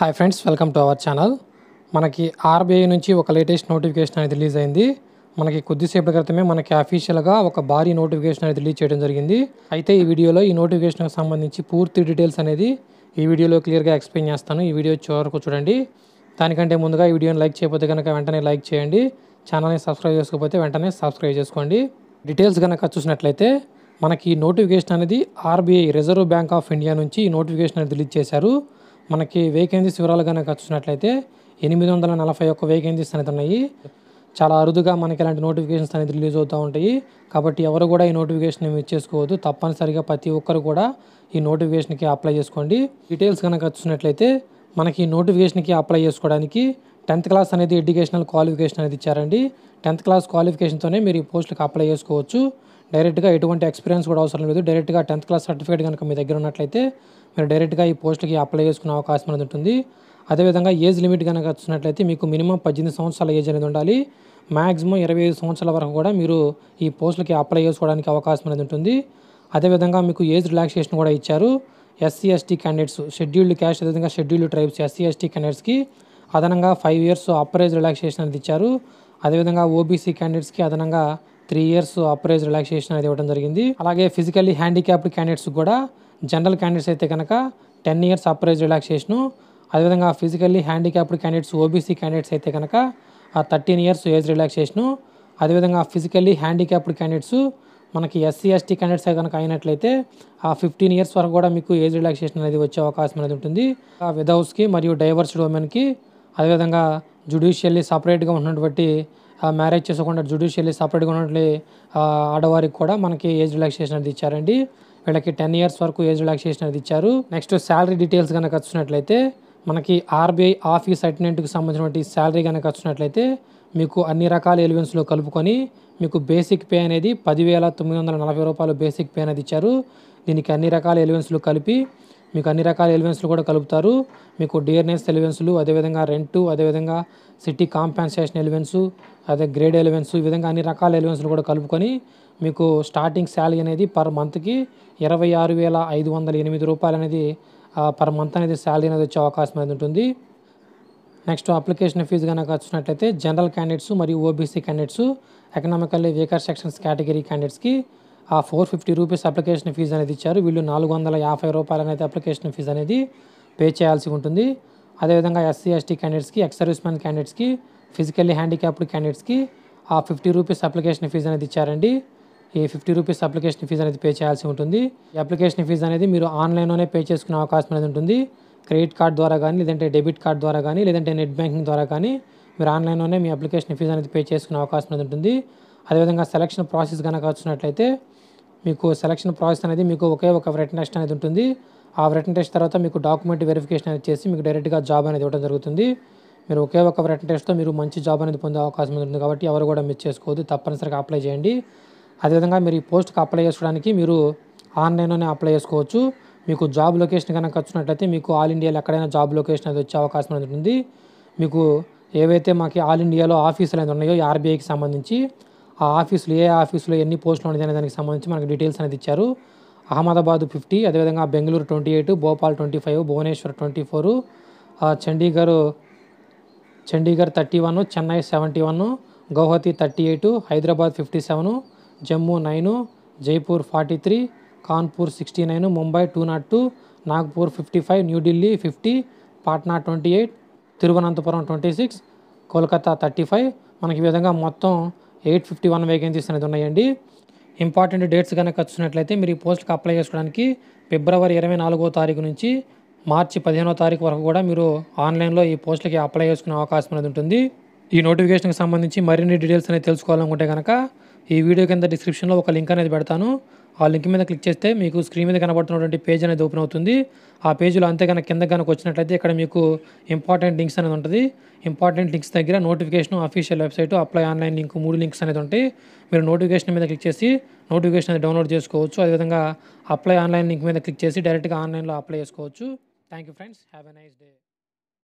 hi friends welcome to our channel మనకి RBI నుంచి ఒక లేటెస్ట్ నోటిఫికేషన్ అనేది రిలీజ్ అయింది మనకి కొద్దిసేపటి క్రితమే మనకి అఫీషియల్గా ఒక భారీ నోటిఫికేషన్ అనేది రిలీజ్ చేయడం జరిగింది అయితే ఈ వీడియోలో ఈ నోటిఫికేషన్కి సంబంధించి పూర్తి డీటెయిల్స్ అనేది ఈ వీడియోలో క్లియర్గా ఎక్స్ప్లెయిన్ చేస్తాను ఈ వీడియో చివరకు చూడండి దానికంటే ముందుగా ఈ వీడియోని లైక్ చేయకపోతే కనుక వెంటనే లైక్ చేయండి ఛానల్ని సబ్స్క్రైబ్ చేసుకోకపోతే వెంటనే సబ్స్క్రైబ్ చేసుకోండి డీటెయిల్స్ కనుక చూసినట్లయితే మనకి ఈ నోటిఫికేషన్ అనేది RBI Reserve Bank of India నుంచి ఈ నోటిఫికేషన్ అనేది రిలీజ్ చేశారు మనకి వేకెన్సీస్ వివరాలు కనుక చూసినట్లయితే ఎనిమిది వందల నలభై ఒక్క వేకెన్సీస్ అనేది ఉన్నాయి చాలా అరుదుగా మనకి ఇలాంటి నోటిఫికేషన్స్ అనేది రిలీజ్ అవుతూ ఉంటాయి కాబట్టి ఎవరు కూడా ఈ నోటిఫికేషన్ మిస్ చేసుకోవద్దు తప్పనిసరిగా ప్రతి ఒక్కరు కూడా ఈ నోటిఫికేషన్కి అప్లై చేసుకోండి డీటెయిల్స్ కనుక చూసినట్లయితే మనకి ఈ నోటిఫికేషన్కి అప్లై చేసుకోవడానికి టెన్త్ క్లాస్ అనేది ఎడ్యుకేషనల్ క్వాలిఫికేషన్ అనేది ఇచ్చారండి టెన్త్ క్లాస్ క్వాలిఫికేషన్తోనే మీరు ఈ పోస్టులకు అప్లై చేసుకోవచ్చు డైరెక్ట్గా ఎటువంటి ఎక్స్పీరియన్స్ కూడా అవసరం లేదు డైరెక్ట్గా టెన్త్ క్లాస్ సర్టిఫికేట్ కనుక మీ దగ్గర ఉన్నట్లయితే మీరు డైరెక్ట్గా ఈ పోస్ట్కి అప్లై చేసుకునే అవకాశం అనేది ఉంటుంది అదేవిధంగా ఏజ్ లిమిట్ కనుక వచ్చినట్లయితే మీకు మినిమం పద్దెనిమిది సంవత్సరాల ఏజ్ అనేది ఉండాలి మ్యాక్సిమం ఇరవై ఐదు సంవత్సరాల వరకు కూడా మీరు ఈ పోస్టులకి అప్లై చేసుకోవడానికి అవకాశం అనేది ఉంటుంది అదేవిధంగా మీకు ఏజ్ రిలాక్సేషన్ కూడా ఇచ్చారు SC ST candidates scheduled caste అదేవిధంగా షెడ్యూల్డ్ ట్రైబ్స్ ఎస్సీ ఎస్టీ క్యాండిడేట్స్కి అదనంగా five years upper age relaxation అనేది ఇచ్చారు అదేవిధంగా ఓబీసీ క్యాండిడేట్స్కి అదనంగా త్రీ ఇయర్స్ అప్రైజ్ రిలాక్సేషన్ అనేది ఇవ్వడం జరిగింది అలాగే ఫిజికల్లీ హ్యాండిక్యాప్డ్ క్యాండిడేట్స్ కూడా జనరల్ క్యాండిడేట్స్ అయితే కనుక టెన్ ఇయర్స్ అప్రైజ్ రిలాక్సేషను అదేవిధంగా physically handicapped candidates OBC candidates అయితే కనుక థర్టీన్ ఇయర్స్ ఏజ్ రిలాక్సేషను అదేవిధంగా ఫిజికల్లీ హ్యాండిక్యాప్డ్ క్యాండిడేట్స్ మనకి ఎస్సీ ఎస్టీ క్యాండిడేట్స్ కనుక అయినట్లయితే ఆ ఫిఫ్టీన్ ఇయర్స్ వరకు కూడా మీకు ఏజ్ రిలాక్సేషన్ అనేది వచ్చే అవకాశం అనేది ఉంటుంది ఆ విధౌస్కి మరియు డైవర్స్డ్ ఉమెన్కి అదేవిధంగా జుడిషియల్లీ సపరేట్గా ఉన్నటువంటి మ్యారేజ్ చేసుకోకుండా జుడిషియల్లీ సపరేట్గా ఉన్నట్లే ఆడవారికి కూడా మనకి ఏజ్ రిలాక్సేషన్ అనేది ఇచ్చారండి వీళ్ళకి టెన్ ఇయర్స్ వరకు ఏజ్ రిలాక్సేషన్ అనేది ఇచ్చారు నెక్స్ట్ శాలరీ డీటెయిల్స్ కనుక వచ్చినట్లయితే మనకి ఆర్బీఐ ఆఫీస్ అటెండెంట్కి సంబంధించినటువంటి శాలరీ కనుక వచ్చినట్లయితే మీకు అన్ని రకాల ఎలివెన్స్లో కలుపుకొని మీకు బేసిక్ పే అనేది పదివేల తొమ్మిది వందల నలభై రూపాయలు బేసిక్ పే అనేది ఇచ్చారు దీనికి అన్ని రకాల ఎలివెన్స్లు కలిపి మీకు అన్ని రకాల ఎలివెన్స్లు కూడా కలుపుతారు మీకు డియర్నెస్ ఎలివెన్స్లు అదేవిధంగా రెంటు అదేవిధంగా సిటీ కాంపెన్సేషన్ ఎలివెన్స్ అదే గ్రేడ్ ఎలివెన్స్ ఈ విధంగా అన్ని రకాల ఎలివెన్స్లు కూడా కలుపుకొని మీకు స్టార్టింగ్ శాలరీ అనేది పర్ మంత్కి ఇరవై ఆరు వేల ఐదు వందల ఎనిమిది రూపాయలు అనేది పర్ మంత్ అనేది శాలరీ అనేది వచ్చే అవకాశం అనేది ఉంటుంది నెక్స్ట్ అప్లికేషన్ ఫీజు కనుక వచ్చినట్లయితే జనరల్ క్యాండిడేట్స్ మరియు OBC candidates economically weaker sections category క్యాండిడేట్స్కి ఆ four fifty rupees application fee అనేది ఇచ్చారు వీళ్ళు నాలుగు వందల యాభై రూపాయలు అనేది అప్లికేషన్ ఫీజు అనేది పే చేయాల్సి ఉంటుంది అదేవిధంగా ఎస్సీ ఎస్టీ క్యాండిడేట్స్కి ఎక్స్ సర్వీస్ మ్యాన్ క్యాండిడేట్స్కి ఫిజికల్లీ హ్యాండిక్యాప్డ్ క్యాండిడేట్స్కి ఆ ఫిఫ్టీ రూపీస్ అప్లికేషన్ ఫీజు అనేది ఇచ్చారండి ఈ ఫిఫ్టీ రూపీస్ అప్లికేషన్ ఫీజు అనేది పే చేయాల్సి ఉంటుంది ఈ అప్లికేషన్ ఫీజు అనేది మీరు ఆన్లైన్లోనే పే చేసుకునే అవకాశం అనేది ఉంటుంది క్రెడిట్ కార్డ్ ద్వారా కానీ లేదంటే డెబిట్ కార్డ్ ద్వారా కానీ లేదంటే నెట్ బ్యాంకింగ్ ద్వారా కానీ మీరు ఆన్లైన్లోనే మీ అప్లికేషన్ ఫీజు అనేది పే చేసుకునే అవకాశం అనేది ఉంటుంది అదేవిధంగా సెలక్షన్ ప్రాసెస్ కనుక వచ్చినట్లయితే మీకు సెలక్షన్ ప్రాసెస్ అనేది మీకు ఒకే ఒక రిటర్న్ టెస్ట్ అనేది ఉంటుంది ఆ రిటర్న్ టెస్ట్ తర్వాత మీకు డాక్యుమెంట్ వెరిఫికేషన్ అనేది చేసి మీకు డైరెక్ట్గా జాబ్ అనేది ఇవ్వడం జరుగుతుంది మీరు ఒకే ఒక రిటర్న్ టెస్ట్తో మీరు మంచి జాబ్ అనేది పొందే అవకాశం ఉంటుంది కాబట్టి ఎవరు కూడా మిస్ చేసుకోవద్దు తప్పనిసరిగా అప్లై చేయండి అదేవిధంగా మీరు ఈ పోస్ట్కి అప్లై చేసుకోవడానికి మీరు ఆన్లైన్లోనే అప్లై చేసుకోవచ్చు మీకు జాబ్ లొకేషన్ కనుక వచ్చినట్లయితే మీకు ఆల్ ఇండియాలో ఎక్కడైనా జాబ్ లొకేషన్ అనేది వచ్చే అవకాశం అనేది ఉంటుంది మీకు ఏవైతే మాకు ఆల్ ఇండియాలో ఆఫీసులు అనేది ఉన్నాయో ఆర్బీఐకి సంబంధించి ఆ ఆఫీసులు ఏ ఆఫీసులో ఎన్ని పోస్టులు ఉన్నాయి అనే దానికి సంబంధించి మనకు డీటెయిల్స్ అనేది ఇచ్చారు అహ్మదాబాద్ ఫిఫ్టీ అదేవిధంగా Bengaluru twenty eight Bhopal twenty five Bhubaneswar twenty four Chandigarh Chandigarh thirty one Chennai seventy one Guwahati thirty eight Hyderabad fifty seven Jammu nine Jaipur forty three Kanpur sixty nine Mumbai two not two Nagpur fifty five New Delhi fifty Patna twenty eight Thiruvananthapuram twenty six Kolkata thirty five మనకి ఈ విధంగా మొత్తం eight fifty one vacancies అనేది ఉన్నాయండి important dates కనుక వచ్చినట్లయితే మీరు ఈ పోస్ట్కి అప్లై చేసుకోవడానికి ఫిబ్రవరి ఇరవై నాలుగో తారీఖు నుంచి మార్చి పదిహేనో తారీఖు వరకు కూడా మీరు ఆన్లైన్లో ఈ పోస్టులకి అప్లై చేసుకునే అవకాశం అనేది ఉంటుంది ఈ నోటిఫికేషన్కి సంబంధించి మరిన్ని డీటెయిల్స్ అనేది తెలుసుకోవాలనుకుంటే కనుక ఈ వీడియో కింద డిస్క్రిప్షన్లో ఒక లింక్ అనేది పెడతాను ఆ లింక్ మీద క్లిక్ చేస్తే మీకు స్క్రీన్ మీద కనబడుతున్నటువంటి పేజ్ అనేది ఓపెన్ అవుతుంది ఆ పేజీలో అంతేగాన కింద కనుక వచ్చినట్లయితే ఇక్కడ మీకు ఇంపార్టెంట్ లింక్స్ అనేది ఉంటుంది ఇంపార్టెంట్ లింక్స్ దగ్గర notification official website apply online link మూడు లింక్స్ అనేది ఉంటాయి మీరు నోటిఫికేషన్ మీద క్లిక్ చేసి నోటిఫికేషన్ అనేది డౌన్లోడ్ చేసుకోవచ్చు అదేవిధంగా అప్లై ఆన్లైన్ లింక్ మీద క్లిక్ చేసి డైరెక్ట్గా ఆన్లైన్లో అప్లై చేసుకోవచ్చు thank you friends have a nice day